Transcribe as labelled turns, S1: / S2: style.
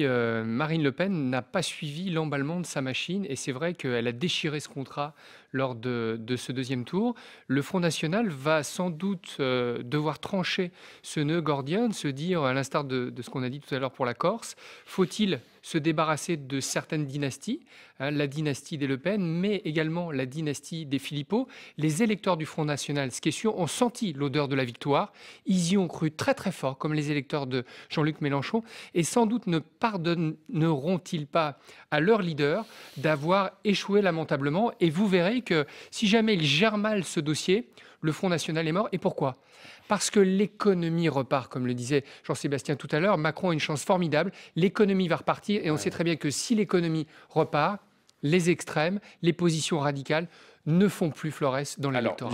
S1: Euh, Marine Le Pen n'a pas suivi l'emballement de sa machine et c'est vrai qu'elle a déchiré ce contrat lors de, ce deuxième tour. Le Front National va sans doute euh, devoir trancher ce nœud gordien, se dire, à l'instar de ce qu'on a dit tout à l'heure pour la Corse, faut-il se débarrasser de certaines dynasties, hein, la dynastie des Le Pen, mais également la dynastie des Philippot. Les électeurs du Front National, ce qui est sûr, ont senti l'odeur de la victoire. Ils y ont cru très très fort, comme les électeurs de Jean-Luc Mélenchon, et sans doute ne pardonneront-ils pas à leur leader d'avoir échoué lamentablement. Et vous verrez que si jamais ils gèrent mal ce dossier, le Front National est mort. Et pourquoi Parce que l'économie repart, comme le disait Jean-Sébastien tout à l'heure. Macron a une chance formidable. L'économie va repartir et on sait très bien que si l'économie repart, les extrêmes, les positions radicales ne font plus florès dans l'électorat.